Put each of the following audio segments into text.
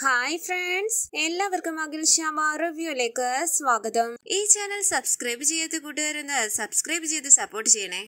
hi friends എല്ലാവർക്കും അഖിൽ ശ്യാമ റിവ്യൂയിലേക്ക് സ്വാഗതം ഈ ചാനൽ സബ്സ്ക്രൈബ് ചെയ്യാത്ത കൂട്ടുകാരെന്ന് സബ്സ്ക്രൈബ് ചെയ്ത് സപ്പോർട്ട് ചെയ്യണേ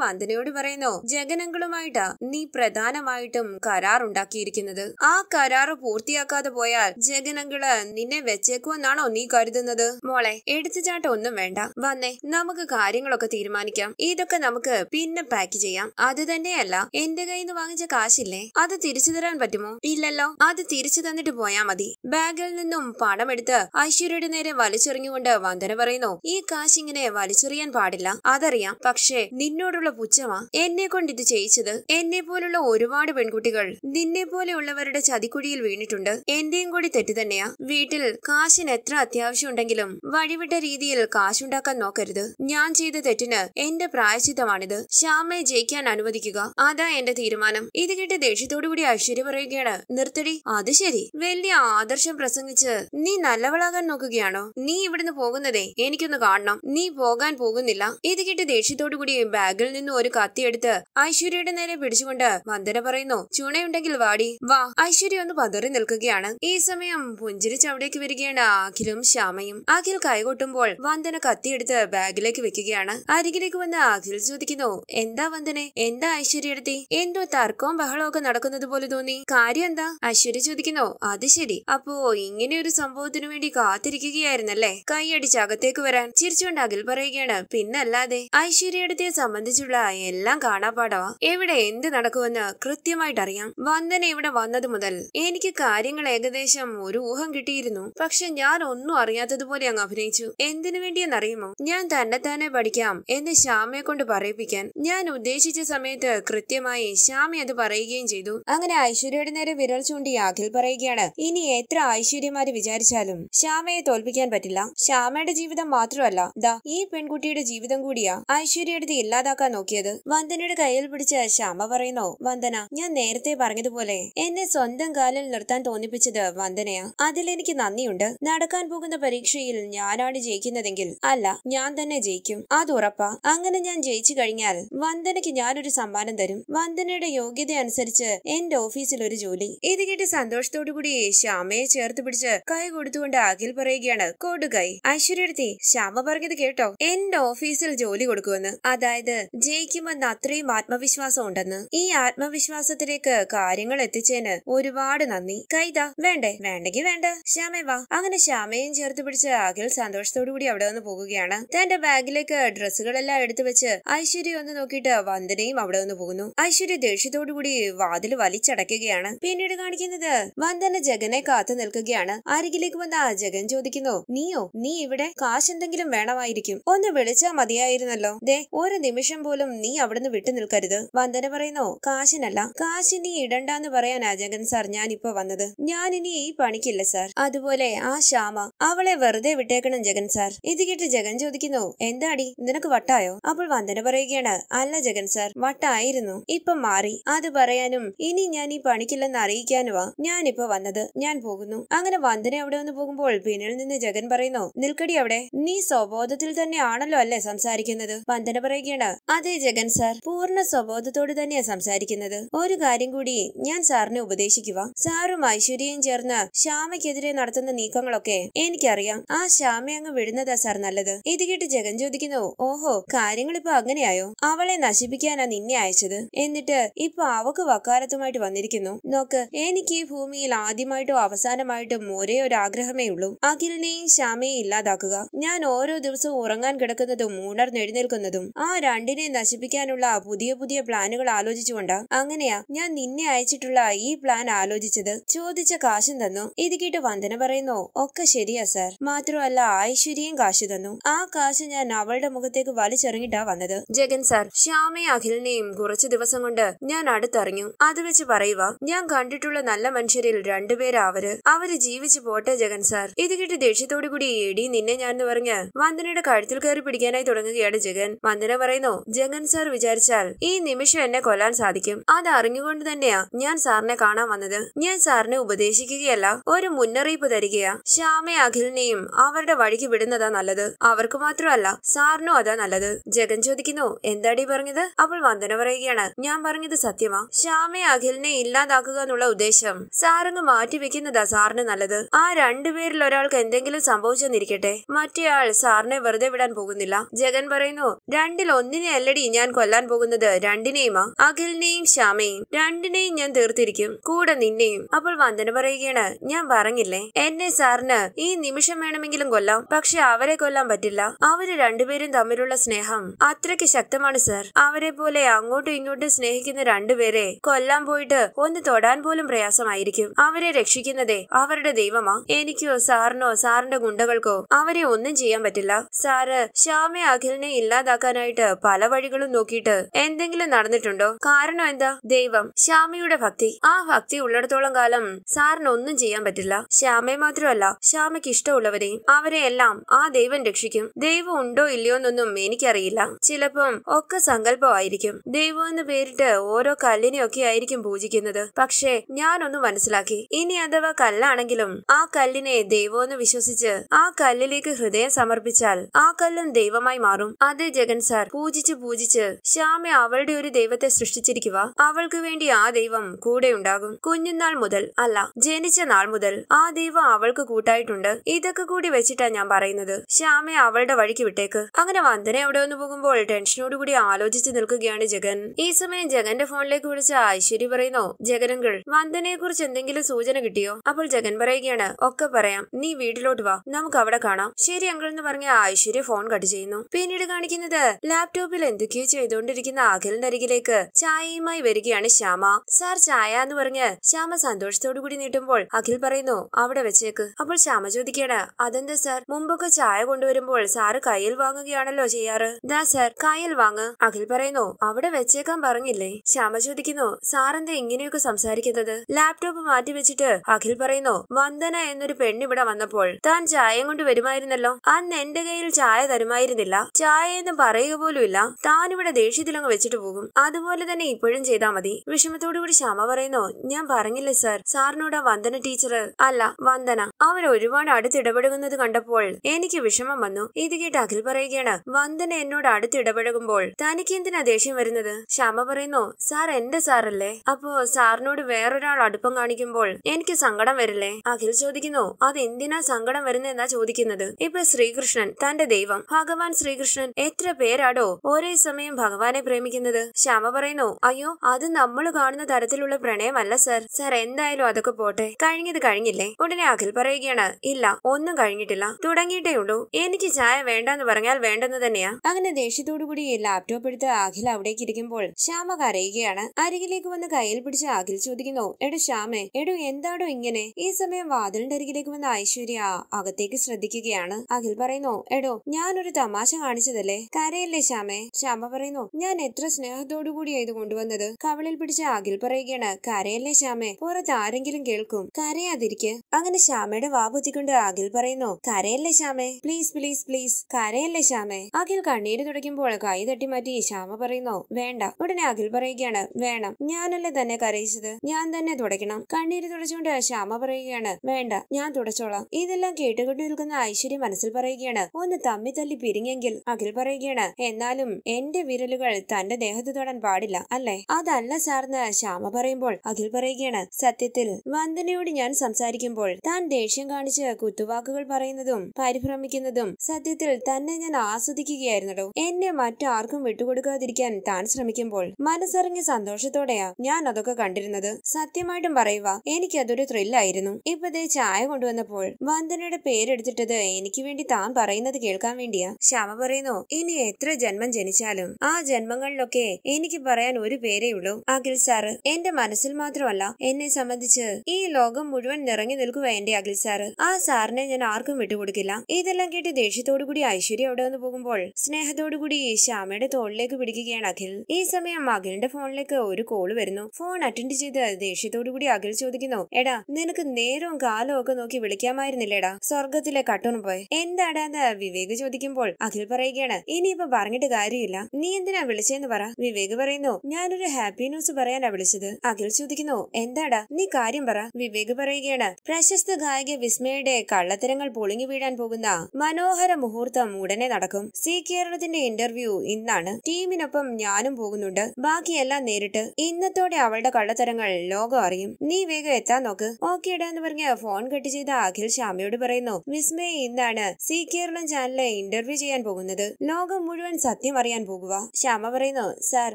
വന്ദനയോട് പറയുന്നു ജഗനങ്ങളുമായിട്ട് നീ പ്രധാനമായിട്ടും കരാർ ഉണ്ടാക്കിയിരിക്കുന്നത് ആ കരാർ പൂർത്തിയാക്കാതെ പോയാൽ ജഗനങ്ങള് നിന്നെ വെച്ചേക്കുമെന്നാണോ നീ കരുതുന്നത് മോളെ എടുത്തുചാട്ടം ഒന്നും വേണ്ട വന്നേ നമുക്ക് കാര്യങ്ങളൊക്കെ തീരുമാനിക്കാം ഇതൊക്കെ നമുക്ക് പിന്നെ പാക്ക് ചെയ്യാം അത് തന്നെയല്ല എന്റെ കയ്യിൽ നിന്ന് വാങ്ങിച്ച കാശില്ലേ അത് തിരിച്ചു തരാൻ പറ്റുമോ ഇല്ലല്ലോ അത് തിരിച്ചു തന്നിട്ട് എടുത്തിട്ട് പോയാ മതി ബാഗിൽ നിന്നും പണമെടുത്ത് ഐശ്വര്യയുടെ നേരെ വലിച്ചെറിഞ്ഞുകൊണ്ട് വന്ദന പറയുന്നു ഈ കാശ് ഇങ്ങനെ വലിച്ചെറിയാൻ പാടില്ല അതറിയാം പക്ഷേ നിന്നോടുള്ള പുച്ഛമാ എന്നെ കൊണ്ട് ഇത് ചെയ്യിച്ചത് എന്നെ പോലുള്ള ഒരുപാട് പെൺകുട്ടികൾ നിന്നെ പോലെയുള്ളവരുടെ ചതിക്കുഴിയിൽ വീണിട്ടുണ്ട് എന്റെയും കൂടി തെറ്റ് തന്നെയാ വീട്ടിൽ കാശിന് എത്ര അത്യാവശ്യം ഉണ്ടെങ്കിലും വഴിവിട്ട രീതിയിൽ കാശുണ്ടാക്കാൻ നോക്കരുത് ഞാൻ ചെയ്ത തെറ്റിന് എന്റെ പ്രായശ്ചിത്തമാണിത് ശ്യാമയെ ജയിക്കാൻ അനുവദിക്കുക അതാ എന്റെ തീരുമാനം ഇത് കേട്ട് ദേഷ്യത്തോടുകൂടി ഐശ്വര്യ പറയുകയാണ് നിർത്തടി അത് ശരി വലിയ ആദർശം പ്രസംഗിച്ച് നീ നല്ലവളാകാൻ നോക്കുകയാണോ നീ ഇവിടുന്ന് പോകുന്നതേ എനിക്കൊന്ന് കാണണം നീ പോകാൻ പോകുന്നില്ല ഇത് കിട്ടി ദേഷ്യത്തോടുകൂടി ബാഗിൽ നിന്ന് ഒരു കത്തിയെടുത്ത് ഐശ്വര്യയുടെ നേരെ പിടിച്ചുകൊണ്ട് വന്ദന പറയുന്നു ചുണയുണ്ടെങ്കിൽ വാടി വാ ഐശ്വര്യ ഒന്ന് പതറി നിൽക്കുകയാണ് ഈ സമയം പുഞ്ചിരിച്ച് അവിടേക്ക് വരികയാണ് അഖിലും ശ്യാമയും അഖിൽ കൈകൊട്ടുമ്പോൾ വന്ദന കത്തിയെടുത്ത് ബാഗിലേക്ക് വെക്കുകയാണ് അരികിലേക്ക് വന്ന് അഖിൽ ചോദിക്കുന്നു എന്താ വന്ദനെ എന്താ എടുത്തി എന്തോ തർക്കവും ബഹളവും ഒക്കെ നടക്കുന്നത് പോലെ തോന്നി കാര്യം എന്താ ഐശ്വര്യ ചോദിക്കുന്നു അത് ശരി അപ്പോ ഇങ്ങനെ ഒരു സംഭവത്തിനു വേണ്ടി കാത്തിരിക്കുകയായിരുന്നല്ലേ കൈയടിച്ച് അകത്തേക്ക് വരാൻ ചിരിച്ചുകൊണ്ട് അഖിൽ പറയുകയാണ് പിന്നല്ലാതെ ഐശ്വര്യയെടുത്തിയെ സംബന്ധിച്ചുള്ള എല്ലാം കാണാപ്പാടവാ എവിടെ എന്ത് നടക്കുമെന്ന് കൃത്യമായിട്ട് അറിയാം വന്ദന ഇവിടെ വന്നത് മുതൽ എനിക്ക് കാര്യങ്ങൾ ഏകദേശം ഒരു ഊഹം കിട്ടിയിരുന്നു പക്ഷെ ഞാൻ ഒന്നും അറിയാത്തതുപോലെ അങ്ങ് അഭിനയിച്ചു എന്തിനു അറിയുമോ ഞാൻ തന്നെ തന്നെ പഠിക്കാം എന്ന് ശ്യാമയെ കൊണ്ട് പറയിപ്പിക്കാൻ ഞാൻ ഉദ്ദേശിച്ച സമയത്ത് കൃത്യമായി ശ്യാമി അത് പറയുകയും ചെയ്തു അങ്ങനെ ഐശ്വര്യയുടെ നേരെ വിരൽ ചൂണ്ടി അഖിൽ പറയുകയാണ് തന്നെയാണ് ഇനി എത്ര ഐശ്വര്യമാര് വിചാരിച്ചാലും ശ്യാമയെ തോൽപ്പിക്കാൻ പറ്റില്ല ശ്യാമയുടെ ജീവിതം മാത്രമല്ല ദാ ഈ പെൺകുട്ടിയുടെ ജീവിതം കൂടിയാ ഐശ്വര്യയുടെ ഇല്ലാതാക്കാൻ നോക്കിയത് വന്ദനയുടെ കയ്യിൽ പിടിച്ച ശ്യാമ പറയുന്നു വന്ദന ഞാൻ നേരത്തെ പറഞ്ഞതുപോലെ എന്നെ സ്വന്തം കാലിൽ നിർത്താൻ തോന്നിപ്പിച്ചത് വന്ദനയാ അതിലെനിക്ക് നന്ദിയുണ്ട് നടക്കാൻ പോകുന്ന പരീക്ഷയിൽ ഞാനാണ് ജയിക്കുന്നതെങ്കിൽ അല്ല ഞാൻ തന്നെ ജയിക്കും അത് ഉറപ്പാ അങ്ങനെ ഞാൻ ജയിച്ചു കഴിഞ്ഞാൽ വന്ദനയ്ക്ക് ഞാനൊരു സമ്മാനം തരും വന്ദനയുടെ യോഗ്യത അനുസരിച്ച് എന്റെ ഓഫീസിൽ ഒരു ജോലി ഇത് കേട്ട് സന്തോഷത്തോടു കൂടി കൂടി ശ്യാമയെ ചേർത്ത് പിടിച്ച് കൈ കൊടുത്തുകൊണ്ട് അഖിൽ പറയുകയാണ് കൊടുകൈ ഐശ്വര്യടുത്തി ശ്യാമ പറഞ്ഞത് കേട്ടോ എന്റെ ഓഫീസിൽ ജോലി കൊടുക്കുമെന്ന് അതായത് ജയിക്കുമെന്ന് അത്രയും ആത്മവിശ്വാസം ഉണ്ടെന്ന് ഈ ആത്മവിശ്വാസത്തിലേക്ക് കാര്യങ്ങൾ എത്തിച്ചതിന് ഒരുപാട് നന്ദി കൈത വേണ്ടേ വേണ്ടെങ്കിൽ വേണ്ട ശ്യാമേ വാ അങ്ങനെ ശ്യാമയും ചേർത്ത് പിടിച്ച് അഖിൽ സന്തോഷത്തോടു കൂടി അവിടെ വന്ന് പോകുകയാണ് തന്റെ ബാഗിലേക്ക് ഡ്രസ്സുകളെല്ലാം എടുത്തു വെച്ച് ഐശ്വര്യ ഒന്ന് നോക്കിയിട്ട് വന്ദനയും അവിടെ വന്ന് പോകുന്നു ഐശ്വര്യ ദേഷ്യത്തോടു കൂടി വാതിൽ വലിച്ചടക്കുകയാണ് പിന്നീട് കാണിക്കുന്നത് വന്ദന അങ്ങനെ ജഗനെ കാത്തു നിൽക്കുകയാണ് അരികിലേക്ക് വന്ന ആ ജഗൻ ചോദിക്കുന്നു നീയോ നീ ഇവിടെ കാശ് എന്തെങ്കിലും വേണമായിരിക്കും ഒന്ന് വിളിച്ചാ മതിയായിരുന്നല്ലോ ദേ ഒരു നിമിഷം പോലും നീ അവിടുന്ന് വിട്ടു നിൽക്കരുത് വന്ദന പറയുന്നു കാശിനല്ല കാശി നീ ഇടണ്ടെന്ന് പറയാൻ ജഗൻ സാർ ഞാൻ വന്നത് ഞാൻ ഇനി ഈ പണിക്കില്ല സാർ അതുപോലെ ആ ശ്യാമ അവളെ വെറുതെ വിട്ടേക്കണം ജഗൻ സാർ ഇത് കേട്ട് ജഗൻ ചോദിക്കുന്നു എന്താടി നിനക്ക് വട്ടായോ അപ്പോൾ വന്ദന പറയുകയാണ് അല്ല ജഗൻ സാർ വട്ടായിരുന്നു ഇപ്പൊ മാറി അത് പറയാനും ഇനി ഞാൻ ഈ പണിക്കില്ലെന്ന് അറിയിക്കാനുവാ ഞാനിപ്പോ വന്നത് പറഞ്ഞത് ഞാൻ പോകുന്നു അങ്ങനെ വന്ദന അവിടെ വന്ന് പോകുമ്പോൾ പിന്നിൽ നിന്ന് ജഗൻ പറയുന്നു നിൽക്കടി അവിടെ നീ സ്വബോധത്തിൽ ആണല്ലോ അല്ലേ സംസാരിക്കുന്നത് വന്ദന പറയുകയാണ് അതെ ജഗൻ സാർ പൂർണ്ണ സ്വബോധത്തോട് തന്നെയാ സംസാരിക്കുന്നത് ഒരു കാര്യം കൂടി ഞാൻ സാറിനെ ഉപദേശിക്കുക സാറും ഐശ്വര്യയും ചേർന്ന് ശ്യാമയ്ക്കെതിരെ നടത്തുന്ന നീക്കങ്ങളൊക്കെ എനിക്കറിയാം ആ ശ്യാമ അങ്ങ് വിടുന്നതാ സാർ നല്ലത് ഇത് കേട്ട് ജഗൻ ചോദിക്കുന്നു ഓഹോ കാര്യങ്ങൾ ഇപ്പൊ അങ്ങനെയായോ അവളെ നശിപ്പിക്കാനാ നിന്നെ അയച്ചത് എന്നിട്ട് ഇപ്പൊ അവക്ക് വക്കാരത്തുമായിട്ട് വന്നിരിക്കുന്നു നോക്ക് എനിക്ക് ഈ ഭൂമിയിൽ ആദ്യമായിട്ടോ അവസാനമായിട്ടും ഒരേ ഒരു ആഗ്രഹമേ ഉള്ളൂ അഖിലിനെയും ശ്യാമയെയും ഇല്ലാതാക്കുക ഞാൻ ഓരോ ദിവസവും ഉറങ്ങാൻ കിടക്കുന്നതും ഉണർന്നെഴുന്നേൽക്കുന്നതും ആ രണ്ടിനെ നശിപ്പിക്കാനുള്ള പുതിയ പുതിയ പ്ലാനുകൾ ആലോചിച്ചുകൊണ്ട് അങ്ങനെയാ ഞാൻ നിന്നെ അയച്ചിട്ടുള്ള ഈ പ്ലാൻ ആലോചിച്ചത് ചോദിച്ച കാശും തന്നു ഇത് കേട്ട് വന്ദന പറയുന്നു ഒക്കെ ശരിയാ സാർ മാത്രമല്ല ഐശ്വര്യയും കാശ് തന്നു ആ കാശ് ഞാൻ അവളുടെ മുഖത്തേക്ക് വലിച്ചെറിഞ്ഞിട്ടാ വന്നത് ജഗൻ സാർ ശ്യാമയും അഖിലിനെയും കുറച്ചു ദിവസം കൊണ്ട് ഞാൻ അടുത്തറിഞ്ഞു അത് വെച്ച് പറയുക ഞാൻ കണ്ടിട്ടുള്ള നല്ല മനുഷ്യരിൽ രണ്ടുപേരാവര് അവര് ജീവിച്ചു പോട്ടെ ജഗൻ സാർ ഇത് കിട്ടി ദേഷ്യത്തോടു കൂടി ഏടി നിന്നെ ഞാൻ എന്ന് പറഞ്ഞ് വന്ദനയുടെ കഴുത്തിൽ കയറി പിടിക്കാനായി തുടങ്ങുകയാണ് ജഗൻ വന്ദന പറയുന്നു ജഗൻ സാർ വിചാരിച്ചാൽ ഈ നിമിഷം എന്നെ കൊല്ലാൻ സാധിക്കും അത് അറിഞ്ഞുകൊണ്ട് തന്നെയാ ഞാൻ സാറിനെ കാണാൻ വന്നത് ഞാൻ സാറിനെ ഉപദേശിക്കുകയല്ല ഒരു മുന്നറിയിപ്പ് തരികയാ ശ്യാമ അഖിലിനെയും അവരുടെ വഴിക്ക് വിടുന്നതാ നല്ലത് അവർക്ക് മാത്രമല്ല സാറിനും അതാ നല്ലത് ജഗൻ ചോദിക്കുന്നു എന്താടി പറഞ്ഞത് അപ്പോൾ വന്ദന പറയുകയാണ് ഞാൻ പറഞ്ഞത് സത്യമാ ശ്യാമ അഖിലിനെ ഇല്ലാതാക്കുക എന്നുള്ള ഉദ്ദേശം സാറിന് മാറ്റിവെക്കുന്നതാ സാറിന് നല്ലത് ആ രണ്ടുപേരിൽ ഒരാൾക്ക് എന്തെങ്കിലും സംഭവിച്ചെന്നിരിക്കട്ടെ മറ്റേയാൾ സാറിനെ വെറുതെ വിടാൻ പോകുന്നില്ല ജഗൻ പറയുന്നു രണ്ടിൽ ഒന്നിനെ അല്ലടി ഞാൻ കൊല്ലാൻ പോകുന്നത് രണ്ടിനെയുമാ അഖിലിനെയും ശ്യാമയും രണ്ടിനെയും ഞാൻ തീർത്തിരിക്കും കൂടെ നിന്നെയും അപ്പോൾ വന്ദന പറയുകയാണ് ഞാൻ പറഞ്ഞില്ലേ എന്നെ സാറിന് ഈ നിമിഷം വേണമെങ്കിലും കൊല്ലാം പക്ഷെ അവരെ കൊല്ലാൻ പറ്റില്ല അവര് രണ്ടുപേരും തമ്മിലുള്ള സ്നേഹം അത്രയ്ക്ക് ശക്തമാണ് സർ അവരെ പോലെ അങ്ങോട്ടും ഇങ്ങോട്ടും സ്നേഹിക്കുന്ന രണ്ടുപേരെ കൊല്ലാൻ പോയിട്ട് ഒന്ന് തൊടാൻ പോലും പ്രയാസമായിരിക്കും അവർ അവരെ രക്ഷിക്കുന്നതേ അവരുടെ ദൈവമാ എനിക്കോ സാറിനോ സാറിന്റെ ഗുണ്ടകൾക്കോ അവരെ ഒന്നും ചെയ്യാൻ പറ്റില്ല സാറ് ശ്യാമെ അഖിലിനെ ഇല്ലാതാക്കാനായിട്ട് പല വഴികളും നോക്കിയിട്ട് എന്തെങ്കിലും നടന്നിട്ടുണ്ടോ കാരണം എന്താ ദൈവം ശ്യാമയുടെ ഭക്തി ആ ഭക്തി ഉള്ളിടത്തോളം കാലം സാറിന് ഒന്നും ചെയ്യാൻ പറ്റില്ല ശ്യാമയെ മാത്രമല്ല ശ്യാമയ്ക്ക് ഇഷ്ടമുള്ളവരെ അവരെ എല്ലാം ആ ദൈവം രക്ഷിക്കും ദൈവം ഉണ്ടോ ഇല്ലയോ എന്നൊന്നും എനിക്കറിയില്ല ചിലപ്പം ഒക്കെ സങ്കല്പമായിരിക്കും ദൈവം എന്ന് പേരിട്ട് ഓരോ കല്ലിനെയൊക്കെ ആയിരിക്കും പൂജിക്കുന്നത് പക്ഷേ ഞാനൊന്ന് മനസ്സിലാക്കി ഇനി അഥവാ കല്ലാണെങ്കിലും ആ കല്ലിനെ ദൈവമെന്ന് വിശ്വസിച്ച് ആ കല്ലിലേക്ക് ഹൃദയം സമർപ്പിച്ചാൽ ആ കല്ലും ദൈവമായി മാറും അതെ ജഗൻ സാർ പൂജിച്ച് പൂജിച്ച് ശ്യാമ അവളുടെ ഒരു ദൈവത്തെ സൃഷ്ടിച്ചിരിക്കുക അവൾക്ക് വേണ്ടി ആ ദൈവം കൂടെ ഉണ്ടാകും കുഞ്ഞുനാൾ മുതൽ അല്ല ജനിച്ച നാൾ മുതൽ ആ ദൈവം അവൾക്ക് കൂട്ടായിട്ടുണ്ട് ഇതൊക്കെ കൂടി വെച്ചിട്ടാ ഞാൻ പറയുന്നത് ശ്യാമ അവളുടെ വഴിക്ക് വിട്ടേക്ക് അങ്ങനെ വന്ദന എവിടെ ഒന്ന് പോകുമ്പോൾ ടെൻഷനോടുകൂടി ആലോചിച്ച് നിൽക്കുകയാണ് ജഗൻ ഈ സമയം ജഗന്റെ ഫോണിലേക്ക് വിളിച്ച ഐശ്വര്യ പറയുന്നു ജഗനങ്ങൾ വന്ദനയെ കുറിച്ച് എന്തെങ്കിലും സൂചന കിട്ടിയോ അപ്പോൾ ജഗൻ പറയുകയാണ് ഒക്കെ പറയാം നീ വീട്ടിലോട്ട് വാ നമുക്ക് അവിടെ കാണാം ശരി അങ്കിൾ എന്ന് പറഞ്ഞ ഐശ്വര്യ ഫോൺ കട്ട് ചെയ്യുന്നു പിന്നീട് കാണിക്കുന്നത് ലാപ്ടോപ്പിൽ എന്തൊക്കെയോ ചെയ്തുകൊണ്ടിരിക്കുന്ന അഖിലിന്റെ അരികിലേക്ക് ചായയുമായി വരികയാണ് ശ്യാമ സാർ ചായ എന്ന് പറഞ്ഞ് ശ്യാമ സന്തോഷത്തോടു കൂടി നീട്ടുമ്പോൾ അഖിൽ പറയുന്നു അവിടെ വെച്ചേക്ക് അപ്പോൾ ശ്യാമ ചോദിക്കാണ് അതെന്താ സാർ മുമ്പൊക്കെ ചായ കൊണ്ടുവരുമ്പോൾ സാറ് കയ്യിൽ വാങ്ങുകയാണല്ലോ ചെയ്യാറ് ദാ സാർ കയ്യിൽ വാങ്ങ് അഖിൽ പറയുന്നു അവിടെ വെച്ചേക്കാൻ പറഞ്ഞില്ലേ ശ്യാമ ചോദിക്കുന്നു സാറെന്താ ഇങ്ങനെയൊക്കെ സംസാരിക്കുന്നത് ലാപ്ടോപ്പ് മാറ്റി വെച്ച് ആലോചിച്ചിട്ട് അഖിൽ പറയുന്നു വന്ദന എന്നൊരു പെണ്ണിവിടെ വന്നപ്പോൾ താൻ ചായയും കൊണ്ട് വരുമായിരുന്നല്ലോ അന്ന് എന്റെ കയ്യിൽ ചായ തരുമായിരുന്നില്ല ചായ എന്ന് പറയുക പോലും ഇല്ല താനിവിടെ ദേഷ്യത്തിലങ്ങ് വെച്ചിട്ട് പോകും അതുപോലെ തന്നെ ഇപ്പോഴും ചെയ്താൽ മതി വിഷമത്തോടുകൂടി ശ്യാമ പറയുന്നു ഞാൻ പറഞ്ഞില്ല സാർ സാറിനോട് വന്ദന ടീച്ചർ അല്ല വന്ദന അവൻ ഒരുപാട് അടുത്തിടപഴകുന്നത് കണ്ടപ്പോൾ എനിക്ക് വിഷമം വന്നു ഇത് കേട്ട് അഖിൽ പറയുകയാണ് വന്ദന എന്നോട് അടുത്തിടപഴകുമ്പോൾ തനിക്ക് എന്തിനാ ദേഷ്യം വരുന്നത് ശ്യാമ പറയുന്നു സാർ എന്റെ സാറല്ലേ അപ്പോ സാറിനോട് വേറൊരാൾ അടുപ്പം കാണിക്കുമ്പോൾ എനിക്ക് സങ്കടം വരില്ലേ അഖിൽ ചോദിക്കുന്നു അതെന്തിനാ സങ്കടം വരുന്നതെന്നാ ചോദിക്കുന്നത് ഇപ്പൊ ശ്രീകൃഷ്ണൻ തന്റെ ദൈവം ഭഗവാൻ ശ്രീകൃഷ്ണൻ എത്ര പേരാടോ ഒരേ സമയം ഭഗവാനെ പ്രേമിക്കുന്നത് ശ്യാമ പറയുന്നു അയ്യോ അത് നമ്മൾ കാണുന്ന തരത്തിലുള്ള പ്രണയമല്ല സർ സർ എന്തായാലും അതൊക്കെ പോട്ടെ കഴിഞ്ഞത് കഴിഞ്ഞില്ലേ ഉടനെ അഖിൽ പറയുകയാണ് ഇല്ല ഒന്നും കഴിഞ്ഞിട്ടില്ല തുടങ്ങിയിട്ടേ ഉള്ളൂ എനിക്ക് ചായ വേണ്ടെന്ന് പറഞ്ഞാൽ വേണ്ടെന്ന് തന്നെയാ അങ്ങനെ ദേഷ്യത്തോടുകൂടി ലാപ്ടോപ്പ് എടുത്ത് അഖിൽ അവിടേക്ക് ഇരിക്കുമ്പോൾ ശ്യാമ കരയുകയാണ് അരികിലേക്ക് വന്ന് കയ്യിൽ പിടിച്ച അഖിൽ ചോദിക്കുന്നു എടു ശ്യാമേ എടു എന്താണോ ഇങ്ങനെ ഈ സമയം വാതിലിന്റെ അരികിലേക്ക് വന്ന ഐശ്വര്യ അകത്തേക്ക് ശ്രദ്ധിക്കുകയാണ് അഖിൽ പറയുന്നു എടോ ഞാനൊരു തമാശ കാണിച്ചതല്ലേ കരയല്ലേ ശ്യാമേ ശ്യാമ പറയുന്നു ഞാൻ എത്ര സ്നേഹത്തോടു കൂടിയാ ഇത് കൊണ്ടുവന്നത് കവളിൽ പിടിച്ച അഖിൽ പറയുകയാണ് കരയല്ലേ ശ്യാമേ പുറത്ത് ആരെങ്കിലും കേൾക്കും കരയാതിരിക്കെ അങ്ങനെ ശ്യാമയുടെ വാപുത്തിക്കൊണ്ട് അഖിൽ പറയുന്നു കരയല്ലേ ശ്യാമേ പ്ലീസ് പ്ലീസ് പ്ലീസ് കരയല്ലേ ശ്യാമേ അഖിൽ കണ്ണീര് തുടയ്ക്കുമ്പോൾ കൈ തട്ടി മാറ്റി ശ്യാമ പറയുന്നു വേണ്ട ഉടനെ അഖിൽ പറയുകയാണ് വേണം ഞാനല്ലേ തന്നെ കരയിച്ചത് ഞാൻ തന്നെ തുടയ്ക്കണം കണ്ണീര് തുടച്ചുകൊണ്ട് ശ്യാമ പറയുകയാണ് വേണ്ട ഞാൻ തുടച്ചോളാം ഇതെല്ലാം കേട്ടുകൊണ്ട് നിൽക്കുന്ന ഐശ്വര്യ മനസ്സിൽ പറയുകയാണ് ഒന്ന് തമ്മി തല്ലി പിരിഞ്ഞെങ്കിൽ അഖിൽ പറയുകയാണ് എന്നാലും എന്റെ വിരലുകൾ തന്റെ ദേഹത്ത് തൊടാൻ പാടില്ല അല്ലേ അതല്ല സാർന്ന് ശ്യാമ പറയുമ്പോൾ അഖിൽ പറയുകയാണ് സത്യത്തിൽ വന്ദനയോട് ഞാൻ സംസാരിക്കുമ്പോൾ താൻ ദേഷ്യം കാണിച്ച് കുത്തുവാക്കുകൾ പറയുന്നതും പരിഭ്രമിക്കുന്നതും സത്യത്തിൽ തന്നെ ഞാൻ ആസ്വദിക്കുകയായിരുന്നടോ എന്നെ മറ്റാർക്കും വിട്ടുകൊടുക്കാതിരിക്കാൻ താൻ ശ്രമിക്കുമ്പോൾ മനസ്സറിഞ്ഞ സന്തോഷത്തോടെയാ ഞാൻ അതൊക്കെ കണ്ടിരുന്നത് സത്യമായിട്ടും പറയുക എനിക്ക് അതൊരു ത്രില്ലായിരുന്നു ഇപ്പൊ ചായ കൊണ്ടുവന്നപ്പോൾ വന്ദനയുടെ പേരെടുത്തിട്ടത് എനിക്ക് വേണ്ടി താൻ പറയുന്നത് കേൾക്കാൻ വേണ്ടിയാ ശ്യാമ പറയുന്നു ഇനി എത്ര ജന്മം ജനിച്ചാലും ആ ജന്മങ്ങളിലൊക്കെ എനിക്ക് പറയാൻ ഒരു പേരേ ഉള്ളൂ അഖിൽ സാറ് എന്റെ മനസ്സിൽ മാത്രമല്ല എന്നെ സംബന്ധിച്ച് ഈ ലോകം മുഴുവൻ നിറങ്ങി നിൽക്കുക എന്റെ അഖിൽ സാറ് ആ സാറിനെ ഞാൻ ആർക്കും വിട്ടുകൊടുക്കില്ല ഇതെല്ലാം കേട്ട് ദേഷ്യത്തോടു കൂടി ഐശ്വര്യ അവിടെ വന്ന് പോകുമ്പോൾ സ്നേഹത്തോടുകൂടി ശ്യാമയുടെ തോളിലേക്ക് പിടിക്കുകയാണ് അഖിൽ ഈ സമയം അഖിലിന്റെ ഫോണിലേക്ക് ഒരു കോള് വരുന്നു ഫോൺ അറ്റൻഡ് ചെയ്ത് ദേഷ്യത്തോടു കൂടി അഖിൽ ചോദിക്കുന്നു ഇരിക്കുന്നു എടാ നിനക്ക് നേരവും കാലവും ഒക്കെ നോക്കി വിളിക്കാമായിരുന്നില്ലേടാ സ്വർഗത്തിലെ കട്ടൂണ് പോയി എന്താടാന്ന് വിവേക് ചോദിക്കുമ്പോൾ അഖിൽ പറയുകയാണ് ഇനിയിപ്പോ പറഞ്ഞിട്ട് കാര്യമില്ല നീ എന്തിനാ വിളിച്ചെന്ന് പറ വിവേക് പറയുന്നു ഞാനൊരു ഹാപ്പി ന്യൂസ് പറയാനാ വിളിച്ചത് അഖിൽ ചോദിക്കുന്നു എന്താടാ നീ കാര്യം പറ വിവേക് പറയുകയാണ് പ്രശസ്ത ഗായക വിസ്മയുടെ കള്ളത്തരങ്ങൾ പൊളിഞ്ഞു വീഴാൻ പോകുന്ന മനോഹര മുഹൂർത്തം ഉടനെ നടക്കും സി കേരളത്തിന്റെ ഇന്റർവ്യൂ ഇന്നാണ് ടീമിനൊപ്പം ഞാനും പോകുന്നുണ്ട് ബാക്കിയെല്ലാം നേരിട്ട് ഇന്നത്തോടെ അവളുടെ കള്ളത്തരങ്ങൾ ലോകം അറിയും നീ വേഗം എത്താൻ നോക്ക് ഓക്കെ എന്ന് പറഞ്ഞ് ഫോൺ കട്ട് ചെയ്ത അഖിൽ ശ്യാമയോട് പറയുന്നു വിസ്മയ ഇന്നാണ് സി കേരളം ചാനലിലെ ഇന്റർവ്യൂ ചെയ്യാൻ പോകുന്നത് ലോകം മുഴുവൻ സത്യം അറിയാൻ പോകുക ശ്യാമ പറയുന്നു സാർ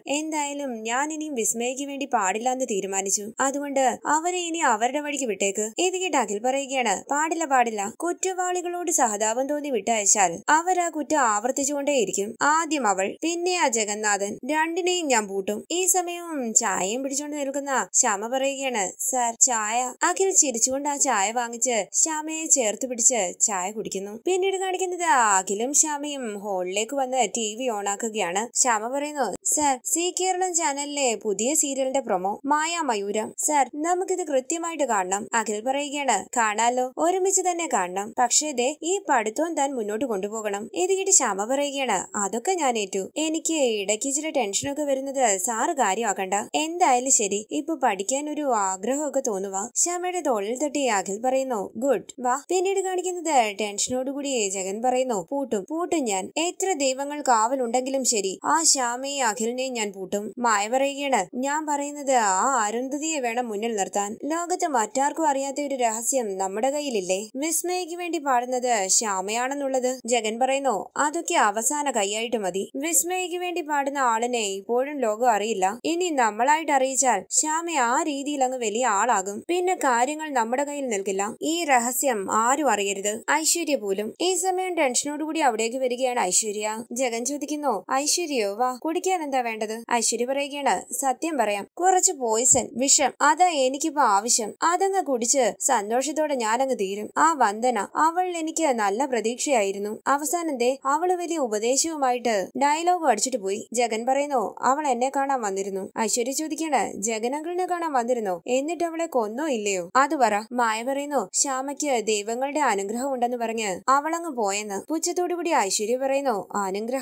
എന്തായാലും ഞാൻ ഇനിയും വിസ്മയക്ക് വേണ്ടി പാടില്ല എന്ന് തീരുമാനിച്ചു അതുകൊണ്ട് അവരെ ഇനി അവരുടെ വഴിക്ക് വിട്ടേക്ക് ഇത് കേട്ട് അഖിൽ പറയുകയാണ് പാടില്ല പാടില്ല കുറ്റവാളികളോട് സഹതാപം തോന്നി വിട്ടയച്ചാൽ അവർ ആ കുറ്റം ആവർത്തിച്ചുകൊണ്ടേയിരിക്കും ആദ്യം അവൾ പിന്നെ ആ ജഗന്നാഥൻ രണ്ടിനെയും ഞാൻ പൂട്ടും ഈ സമയവും ചായയും പിടിച്ചുകൊണ്ട് നിൽക്കുന്ന ശ്യാമ പറയുകയാണ് സാർ ചായ അഖിൽ ചിരിച്ചുകൊണ്ട് ആ ചായ വാങ്ങിച്ച് ശ്യാമയെ ചേർത്ത് പിടിച്ച് ചായ കുടിക്കുന്നു പിന്നീട് കാണിക്കുന്നത് അഖിലും ശ്യാമയും ഹോളിലേക്ക് വന്ന് ടി വി ഓണാക്കുകയാണ് ശ്യാമ പറയുന്നു സർ സി കേരളം ചാനലിലെ പുതിയ സീരിയലിന്റെ പ്രൊമോ മായ മയൂരം സർ നമുക്കിത് കൃത്യമായിട്ട് കാണണം അഖിൽ പറയുകയാണ് കാണാലോ ഒരുമിച്ച് തന്നെ കാണണം പക്ഷേ ദേ ഈ പഠിത്തവും താൻ മുന്നോട്ട് കൊണ്ടുപോകണം ഇത് കേട്ട് ശ്യാമ പറയുകയാണ് അതൊക്കെ ഞാൻ ഏറ്റു എനിക്ക് ഇടയ്ക്ക് ചില ടെൻഷനൊക്കെ വരുന്നത് സാറ് കാര്യമാക്കണ്ട എന്തായാലും ശരി ഇപ്പൊ പഠിക്കാൻ ഒരു ആഗ്രഹമൊക്കെ തോന്നുന്നു ഒന്ന് വാ ശ്യാമയുടെ തോളിൽ തട്ടി അഖിൽ പറയുന്നു ഗുഡ് വാ പിന്നീട് കാണിക്കുന്നത് ടെൻഷനോടുകൂടി ജഗൻ പറയുന്നു പൂട്ടും പൂട്ടും ഞാൻ എത്ര ദൈവങ്ങൾ കാവലുണ്ടെങ്കിലും ശരി ആ ശ്യാമയെ അഖിലിനെ ഞാൻ പൂട്ടും മായ പറയുകയാണ് ഞാൻ പറയുന്നത് ആ അരുന്ധതിയെ വേണം മുന്നിൽ നിർത്താൻ ലോകത്ത് മറ്റാർക്കും അറിയാത്ത ഒരു രഹസ്യം നമ്മുടെ കയ്യിലില്ലേ വിസ്മയക്ക് വേണ്ടി പാടുന്നത് ശ്യാമയാണെന്നുള്ളത് ജഗൻ പറയുന്നു അതൊക്കെ അവസാന കൈയായിട്ട് മതി വിസ്മയക്ക് വേണ്ടി പാടുന്ന ആളിനെ ഇപ്പോഴും ലോകം അറിയില്ല ഇനി നമ്മളായിട്ട് അറിയിച്ചാൽ ശ്യാമ ആ രീതിയിൽ അങ്ങ് വലിയ ആളാകും ഉണ്ടാകും പിന്നെ കാര്യങ്ങൾ നമ്മുടെ കയ്യിൽ നിൽക്കില്ല ഈ രഹസ്യം ആരും അറിയരുത് ഐശ്വര്യ പോലും ഈ സമയം ടെൻഷനോടുകൂടി അവിടേക്ക് വരികയാണ് ഐശ്വര്യ ജഗൻ ചോദിക്കുന്നു ഐശ്വര്യോ വാ കുടിക്കാൻ എന്താ വേണ്ടത് ഐശ്വര്യ പറയുകയാണ് സത്യം പറയാം കുറച്ച് പോയിസൺ വിഷം അതാ എനിക്കിപ്പോ ആവശ്യം അതങ്ങ് കുടിച്ച് സന്തോഷത്തോടെ ഞാനങ്ങ് തീരും ആ വന്ദന അവൾ എനിക്ക് നല്ല പ്രതീക്ഷയായിരുന്നു അവസാനം ദേ അവള് വലിയ ഉപദേശവുമായിട്ട് ഡയലോഗ് അടിച്ചിട്ട് പോയി ജഗൻ പറയുന്നു അവൾ എന്നെ കാണാൻ വന്നിരുന്നു ഐശ്വര്യ ചോദിക്കണേ ജഗൻ അങ്കിളിനെ കാണാൻ വന്നിരുന്നു എന്നിട്ട് അവളെ ഒന്നും ഇല്ലയോ അത് പറ മായ പറയുന്നു ശ്യാമയ്ക്ക് ദൈവങ്ങളുടെ അനുഗ്രഹം ഉണ്ടെന്ന് പറഞ്ഞ് അവളങ്ങ് പോയെന്ന് പുച്ഛത്തോടുകൂടി ഐശ്വര്യ പറയുന്നു അനുഗ്രഹം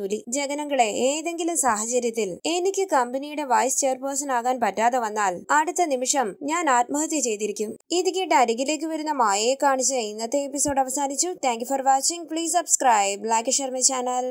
തുലി ജഗനങ്ങളെ ഏതെങ്കിലും സാഹചര്യത്തിൽ എനിക്ക് കമ്പനിയുടെ വൈസ് ചെയർപേഴ്സൺ ആകാൻ പറ്റാതെ വന്നാൽ അടുത്ത നിമിഷം ഞാൻ ആത്മഹത്യ ചെയ്തിരിക്കും ഇത് കേട്ട് അരികിലേക്ക് വരുന്ന മായയെ കാണിച്ച് ഇന്നത്തെ എപ്പിസോഡ് അവസാനിച്ചു thank for watching please subscribe like Sharmi channel